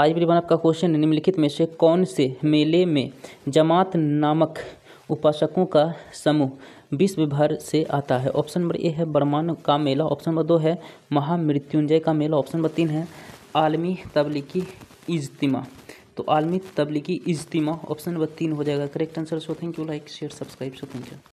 आज परिवार आपका क्वेश्चन निम्नलिखित में से कौन से मेले में जमात नामक उपासकों का समूह विश्व भर से आता है ऑप्शन नंबर ए है बर्मान का मेला ऑप्शन नंबर दो है महामृत्युंजय का मेला ऑप्शन नंबर तीन है आलमी तबलीगी इज्तिमा तो आलमी तबलीगी इज्तिमा ऑप्शन नंबर तीन हो जाएगा correct answer so thank you like share subscribe so thank you